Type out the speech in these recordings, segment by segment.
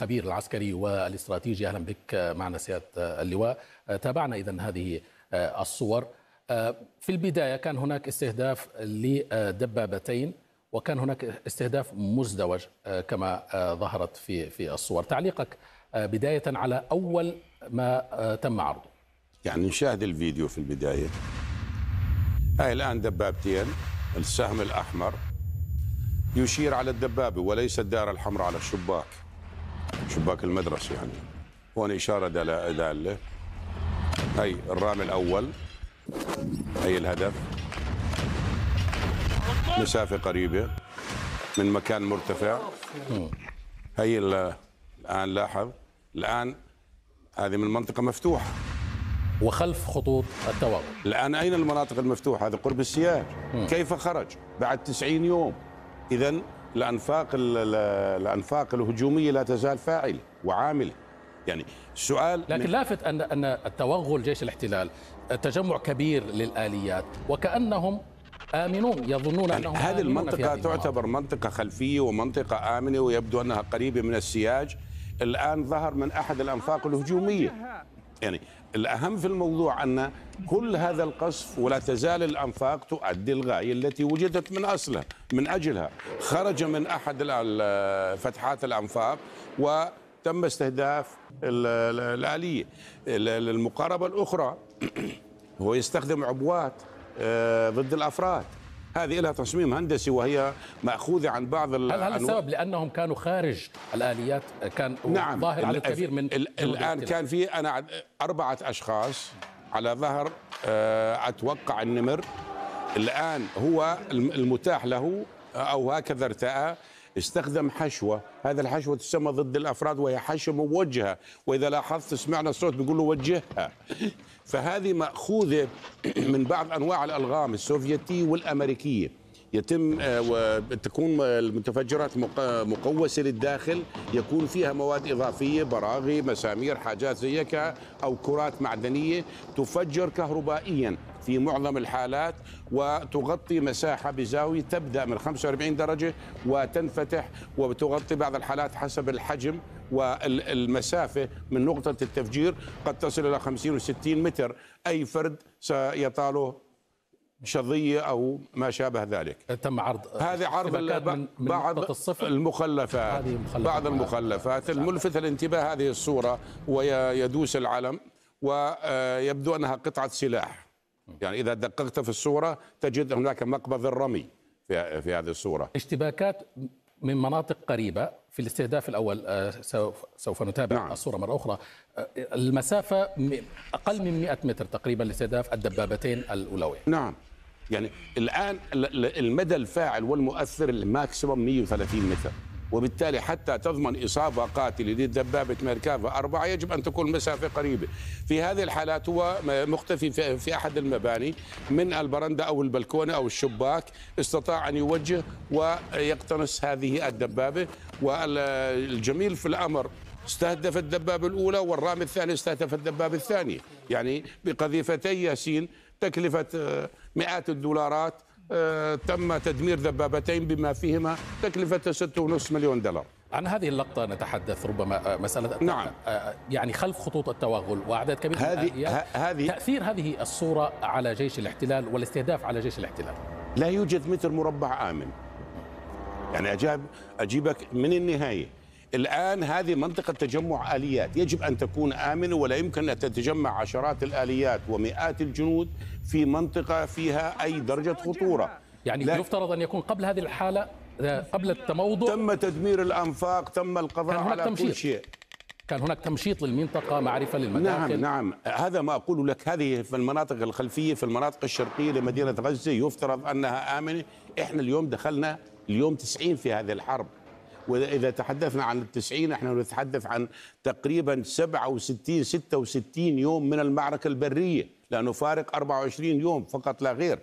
الخبير العسكري والاستراتيجي اهلا بك معنا سياده اللواء تابعنا اذا هذه آه، الصور آه، في البدايه كان هناك استهداف لدبابتين وكان هناك استهداف مزدوج آه، كما ظهرت في في الصور تعليقك بدايه على اول ما تم عرضه يعني نشاهد الفيديو في البدايه هاي الان دبابتين السهم الاحمر يشير على الدبابه وليس الدائره الحمراء على الشباك شباك المدرسة يعني هون إشارة دالة هي الرامي الأول هي الهدف مسافة قريبة من مكان مرتفع هي الآن لاحظ الآن هذه من منطقة مفتوحة وخلف خطوط التوابع الآن أين المناطق المفتوحة هذا قرب السياج كيف خرج بعد 90 يوم إذا الانفاق الانفاق الهجوميه لا تزال فاعله وعامله يعني السؤال لكن لافت ان ان التوغل جيش الاحتلال تجمع كبير للاليات وكانهم آمنون يظنون يعني أنهم هذه المنطقة هذه تعتبر منطقة خلفية ومنطقة آمنة ويبدو أنها قريبة من السياج الآن ظهر من أحد الأنفاق الهجومية يعني الأهم في الموضوع أن كل هذا القصف ولا تزال الأنفاق تؤدي الغاية التي وجدت من أصلها من أجلها خرج من أحد فتحات الأنفاق وتم استهداف الآلية المقاربة الأخرى هو يستخدم عبوات آه، ضد الأفراد هذه لها تصميم هندسي وهي ماخوذه عن بعض هل هذا السبب لانهم كانوا خارج الاليات كان نعم ظاهر على الكثير من الان كان في انا اربعه اشخاص على ظهر آه، اتوقع النمر الان هو المتاح له او هكذا ارتأى استخدم حشوه هذا الحشوه تسمى ضد الافراد وهي حشوه موجهه واذا لاحظت سمعنا الصوت بيقول له وجهها فهذه ماخوذه من بعض انواع الالغام السوفيتيه والامريكيه يتم آه، وتكون المتفجرات مقوسه للداخل يكون فيها مواد اضافيه براغي مسامير حاجات زي او كرات معدنيه تفجر كهربائيا في معظم الحالات وتغطي مساحة بزاوية تبدأ من 45 درجة وتنفتح وتغطي بعض الحالات حسب الحجم والمسافة من نقطة التفجير قد تصل إلى 50 و 60 متر أي فرد سيطاله شظيه او ما شابه ذلك تم عرض هذا عرض من بعض الصفر المخلفات بعض المخلفات نعم. الملفت الانتباه هذه الصوره ويدوس العلم ويبدو انها قطعه سلاح يعني اذا دققت في الصوره تجد هناك مقبض الرمي في هذه الصوره اشتباكات من مناطق قريبه في الاستهداف الأول آه، سوف نتابع نعم. الصورة مرة أخرى آه، المسافة أقل من 100 متر تقريبا لاستهداف الدبابتين الأولوين نعم يعني الآن المدى الفاعل والمؤثر الماكسيموم 130 متر وبالتالي حتى تضمن إصابة قاتلة لدبابة ميركافا أربعة يجب أن تكون مسافة قريبة في هذه الحالات هو مختفي في أحد المباني من البرندة أو البلكونة أو الشباك استطاع أن يوجه ويقتنص هذه الدبابة والجميل في الأمر استهدف الدبابة الأولى والرامي الثاني استهدف الدبابة الثانية يعني بقذيفتي ياسين تكلفة مئات الدولارات آه، تم تدمير دبابتين بما فيهما تكلفة 6.5 مليون دولار عن هذه اللقطة نتحدث ربما آه، مسألة نعم. آه، يعني خلف خطوط التوغل وأعداد كبيرة هذه هذه تأثير هذه الصورة على جيش الاحتلال والاستهداف على جيش الاحتلال لا يوجد متر مربع آمن يعني أجاب أجيبك من النهاية الآن هذه منطقة تجمع آليات يجب أن تكون آمنة ولا يمكن أن تتجمع عشرات الآليات ومئات الجنود في منطقة فيها أي درجة خطورة يعني لا. يفترض أن يكون قبل هذه الحالة آه، قبل التموضع تم تدمير الأنفاق تم القضاء على كل شيء كان هناك تمشيط للمنطقة معرفة نعم، للمداخل نعم نعم هذا ما أقول لك هذه في المناطق الخلفية في المناطق الشرقية لمدينة غزة يفترض أنها آمنة إحنا اليوم دخلنا اليوم 90 في هذه الحرب واذا تحدثنا عن التسعين احنا نتحدث عن تقريبا 67 66 يوم من المعركه البريه لانه فارق 24 يوم فقط لا غير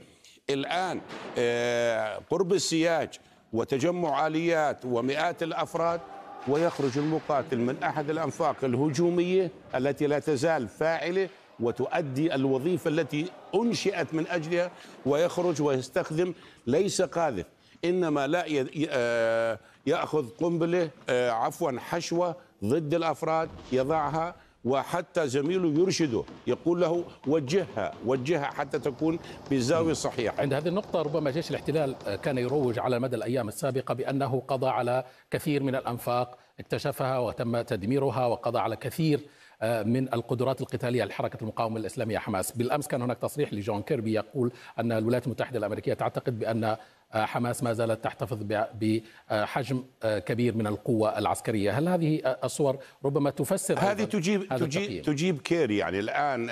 الان آه، قرب السياج وتجمع اليات ومئات الافراد ويخرج المقاتل من احد الانفاق الهجوميه التي لا تزال فاعله وتؤدي الوظيفه التي انشئت من اجلها ويخرج ويستخدم ليس قاذف انما لا آه، ياخذ قنبله آه، عفوا حشوه ضد الافراد يضعها وحتى زميله يرشده يقول له وجهها وجهها حتى تكون بالزاوية الصحيحة عند هذه النقطة ربما جيش الاحتلال آه، كان يروج على مدى الأيام السابقة بأنه قضى على كثير من الأنفاق اكتشفها وتم تدميرها وقضى على كثير من القدرات القتاليه لحركه المقاومه الاسلاميه حماس، بالامس كان هناك تصريح لجون كيربي يقول ان الولايات المتحده الامريكيه تعتقد بان آه، حماس ما زالت تحتفظ بحجم آه، كبير من القوة العسكرية هل هذه آه، الصور ربما تفسر هذه تجيب, هذا تجيب, تجيب كير يعني الآن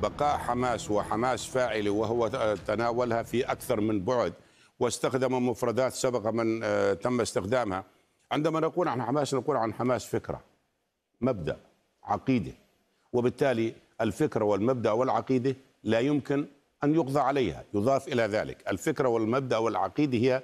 بقاء حماس وحماس فاعل وهو تناولها في أكثر من بعد واستخدم مفردات سبق من تم استخدامها عندما نقول عن حماس نقول عن حماس فكرة مبدأ عقيدة وبالتالي الفكرة والمبدأ والعقيدة لا يمكن أن يقضى عليها يضاف إلى ذلك الفكرة والمبدأ والعقيدة هي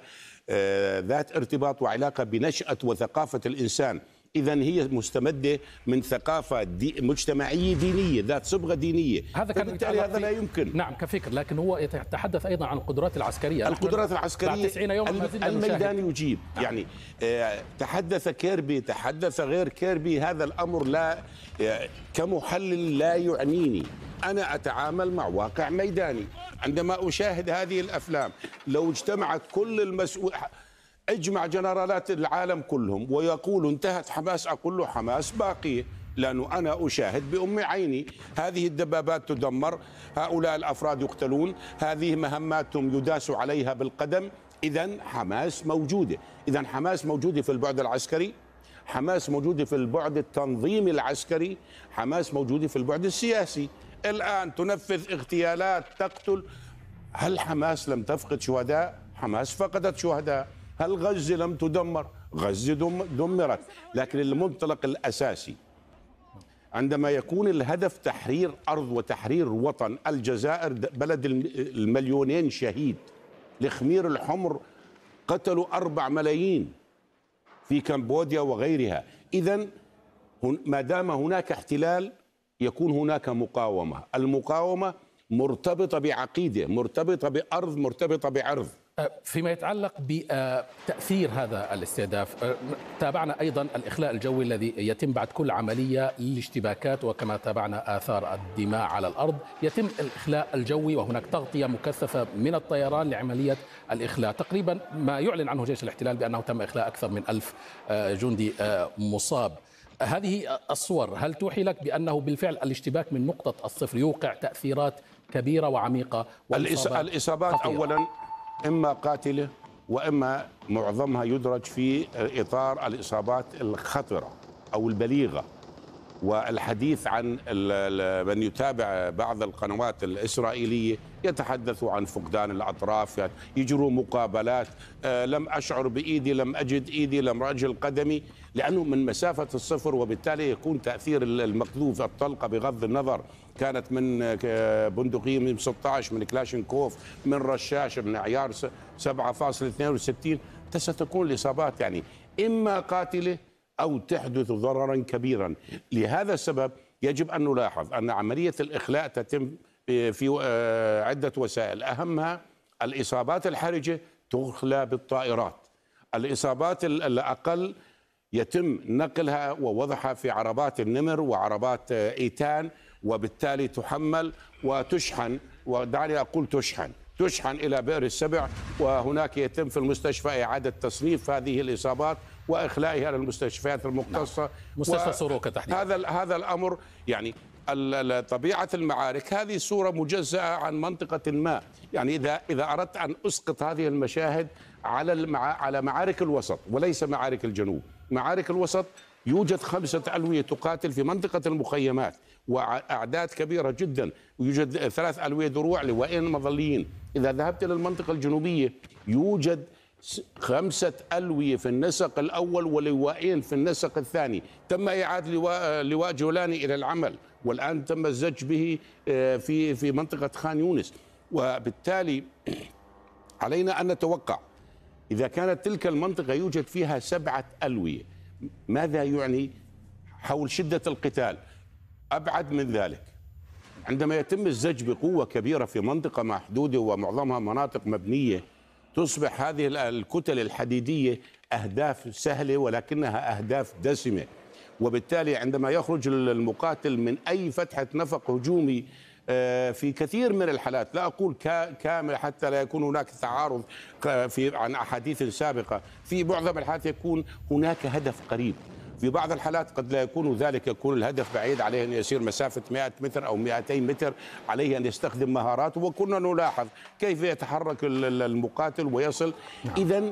آه، ذات ارتباط وعلاقة بنشأة وثقافة الإنسان اذا هي مستمده من ثقافه دي مجتمعيه دينيه ذات صبغه دينيه هذا كان بالتالي هذا لا يمكن نعم كفكر لكن هو يتحدث ايضا عن القدرات العسكريه القدرات العسكريه بعد 90 يوما الميدان يجيب نعم. يعني آه، تحدث كيربي تحدث غير كيربي هذا الامر لا آه، كمحلل لا يعنيني انا اتعامل مع واقع ميداني عندما اشاهد هذه الافلام لو اجتمعت كل المسؤول اجمع جنرالات العالم كلهم ويقول انتهت حماس أقول له حماس باقية لأنه أنا أشاهد بأم عيني هذه الدبابات تدمر هؤلاء الأفراد يقتلون هذه مهماتهم يداس عليها بالقدم إذا حماس موجودة إذا حماس موجودة في البعد العسكري حماس موجودة في البعد التنظيمي العسكري حماس موجودة في البعد السياسي الآن تنفذ اغتيالات تقتل هل حماس لم تفقد شهداء؟ حماس فقدت شهداء هل غزة لم تدمر غزة دمرت لكن المنطلق الأساسي عندما يكون الهدف تحرير أرض وتحرير وطن الجزائر بلد المليونين شهيد الخمير الحمر قتلوا أربع ملايين في كمبوديا وغيرها إذا ما دام هناك احتلال يكون هناك مقاومة المقاومة مرتبطة بعقيدة مرتبطة بأرض مرتبطة بعرض أه، فيما يتعلق بتأثير هذا الاستهداف أه، تابعنا أيضا الإخلاء الجوي الذي يتم بعد كل عملية للاشتباكات وكما تابعنا آثار الدماء على الأرض يتم الإخلاء الجوي وهناك تغطية مكثفة من الطيران لعملية الإخلاء تقريبا ما يعلن عنه جيش الاحتلال بأنه تم إخلاء أكثر من ألف أه، جندي مصاب هذه الصور هل توحي لك بأنه بالفعل الاشتباك من نقطة الصفر يوقع تأثيرات كبيرة وعميقة الإصابات خطيرة. أولا إما قاتلة وإما معظمها يدرج في إطار الإصابات الخطرة أو البليغة والحديث عن من يتابع بعض القنوات الإسرائيلية يتحدث عن فقدان الأطراف يعني يجروا مقابلات آه، لم أشعر بإيدي لم أجد إيدي لم أجد قدمي لأنه من مسافة الصفر وبالتالي يكون تأثير المقذوف الطلقة بغض النظر كانت من آه، بندقية من 16 من كلاشنكوف من رشاش من عيار 7.62 ستكون الإصابات يعني إما قاتلة أو تحدث ضررا كبيرا لهذا السبب يجب أن نلاحظ أن عملية الإخلاء تتم في آه، عدة وسائل أهمها الإصابات الحرجة تخلى بالطائرات الإصابات الأقل يتم نقلها ووضعها في عربات النمر وعربات آه، إيتان وبالتالي تحمل وتشحن ودعني أقول تشحن تشحن إلى بئر السبع وهناك يتم في المستشفى إعادة تصنيف هذه الإصابات واخلائها للمستشفيات المختصه نعم. مستشفى سوروكا تحديدا هذا هذا الامر يعني طبيعه المعارك هذه صوره مجزاه عن منطقه ما يعني اذا اذا اردت ان اسقط هذه المشاهد على على معارك الوسط وليس معارك الجنوب معارك الوسط يوجد خمسة ألوية تقاتل في منطقة المخيمات وأعداد كبيرة جدا ويوجد ثلاث ألوية دروع لوائين مظليين إذا ذهبت إلى المنطقة الجنوبية يوجد خمسة ألوية في النسق الأول ولوائين في النسق الثاني تم إعادة لواء, لواء جولاني إلى العمل والآن تم الزج به آه، في, في منطقة خان يونس وبالتالي علينا أن نتوقع إذا كانت تلك المنطقة يوجد فيها سبعة ألوية ماذا يعني حول شدة القتال أبعد من ذلك عندما يتم الزج بقوة كبيرة في منطقة محدودة ومعظمها مناطق مبنية تصبح هذه الكتل الحديديه اهداف سهله ولكنها اهداف دسمه وبالتالي عندما يخرج المقاتل من اي فتحه نفق هجومي آه، في كثير من الحالات لا اقول كامل حتى لا يكون هناك تعارض في عن احاديث سابقه في معظم الحالات يكون هناك هدف قريب في بعض الحالات قد لا يكون ذلك يكون الهدف بعيد عليه أن يسير مسافة 100 متر أو 200 متر عليه أن يستخدم مهاراته وكنا نلاحظ كيف يتحرك المقاتل ويصل نعم. إذا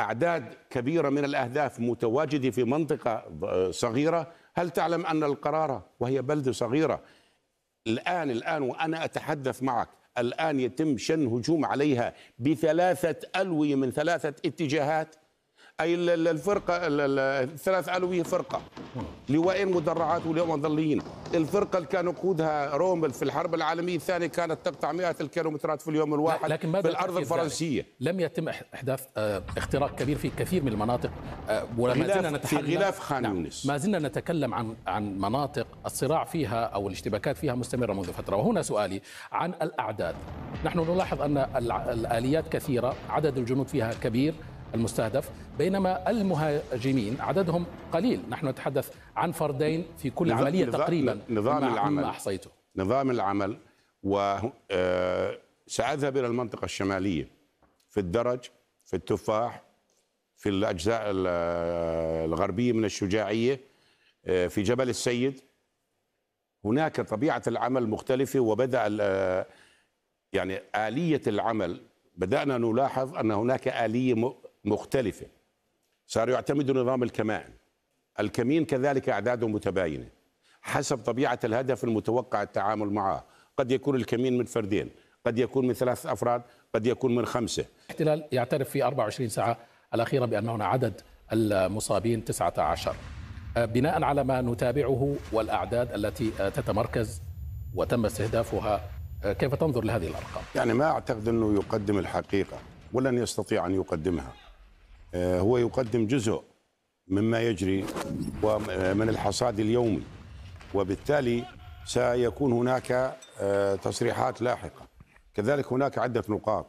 أعداد كبيرة من الأهداف متواجدة في منطقة صغيرة هل تعلم أن القرارة وهي بلدة صغيرة الآن الآن وأنا أتحدث معك الآن يتم شن هجوم عليها بثلاثة ألوية من ثلاثة اتجاهات اي الفرقه الثلاث علويه فرقه لوائين مدرعات واليوم مظليين الفرقه اللي كان يقودها رومل في الحرب العالميه الثانيه كانت تقطع مئات الكيلومترات في اليوم الواحد لكن ماذا في الارض الفرنسيه لم يتم احداث آه، اختراق كبير في كثير من المناطق آه، وما زلنا نتحدث في غلاف خان نعم، يونس نعم ما زلنا نتكلم عن عن مناطق الصراع فيها او الاشتباكات فيها مستمره منذ فتره وهنا سؤالي عن الاعداد نحن نلاحظ ان الاليات كثيره عدد الجنود فيها كبير المستهدف بينما المهاجمين عددهم قليل نحن نتحدث عن فردين في كل نظام عملية نظام تقريبا نظام العمل ما أحصيته نظام العمل و آه، سأذهب إلى المنطقة الشمالية في الدرج في التفاح في الأجزاء آه، الغربية من الشجاعية آه، في جبل السيد هناك طبيعة العمل مختلفة وبدأ يعني آلية العمل بدأنا نلاحظ أن هناك آلية مختلفة صاروا يعتمدوا نظام الكمائن الكمين كذلك أعداده متباينة حسب طبيعة الهدف المتوقع التعامل معه قد يكون الكمين من فردين قد يكون من ثلاث أفراد قد يكون من خمسة الاحتلال يعترف في 24 ساعة الأخيرة بأن هنا عدد المصابين 19 آه، بناء على ما نتابعه والأعداد التي آه، تتمركز وتم استهدافها آه، كيف تنظر لهذه الأرقام؟ يعني ما أعتقد أنه يقدم الحقيقة ولن يستطيع أن يقدمها آه، هو يقدم جزء مما يجري ومن الحصاد اليومي وبالتالي سيكون هناك آه، تصريحات لاحقة كذلك هناك عدة نقاط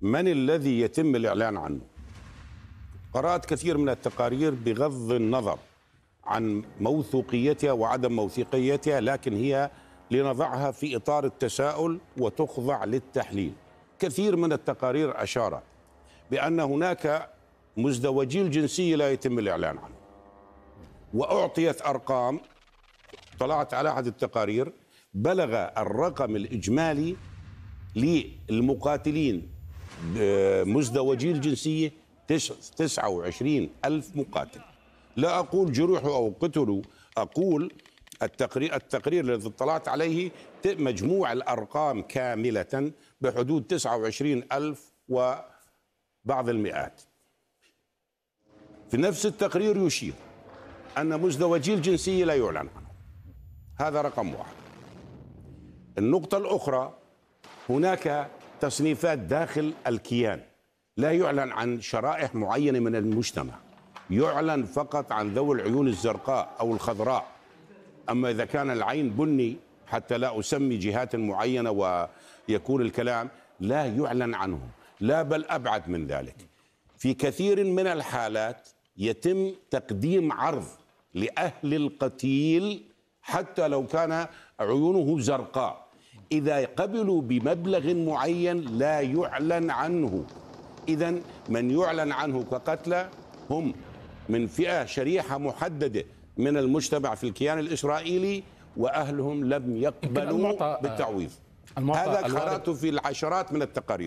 من الذي يتم الإعلان عنه قرأت كثير من التقارير بغض النظر عن موثوقيتها وعدم موثوقيتها لكن هي لنضعها في إطار التساؤل وتخضع للتحليل كثير من التقارير أشارت بأن هناك مزدوجي الجنسية لا يتم الإعلان عنه وأعطيت أرقام طلعت على أحد التقارير بلغ الرقم الإجمالي للمقاتلين آه، مزدوجي الجنسية 29 ألف مقاتل لا أقول جرحوا أو قتلوا أقول التقرير, التقرير الذي اطلعت عليه مجموع الأرقام كاملة بحدود 29 ألف و بعض المئات في نفس التقرير يشير أن مزدوجي الجنسية لا يعلن عنه هذا رقم واحد النقطة الأخرى هناك تصنيفات داخل الكيان لا يعلن عن شرائح معينة من المجتمع يعلن فقط عن ذوي العيون الزرقاء أو الخضراء أما إذا كان العين بني حتى لا أسمي جهات معينة ويكون الكلام لا يعلن عنهم لا بل أبعد من ذلك في كثير من الحالات يتم تقديم عرض لأهل القتيل حتى لو كان عيونه زرقاء إذا قبلوا بمبلغ معين لا يعلن عنه إذا من يعلن عنه كقتلى هم من فئة شريحة محددة من المجتمع في الكيان الإسرائيلي وأهلهم لم يقبلوا بالتعويض هذا قراته في العشرات من التقارير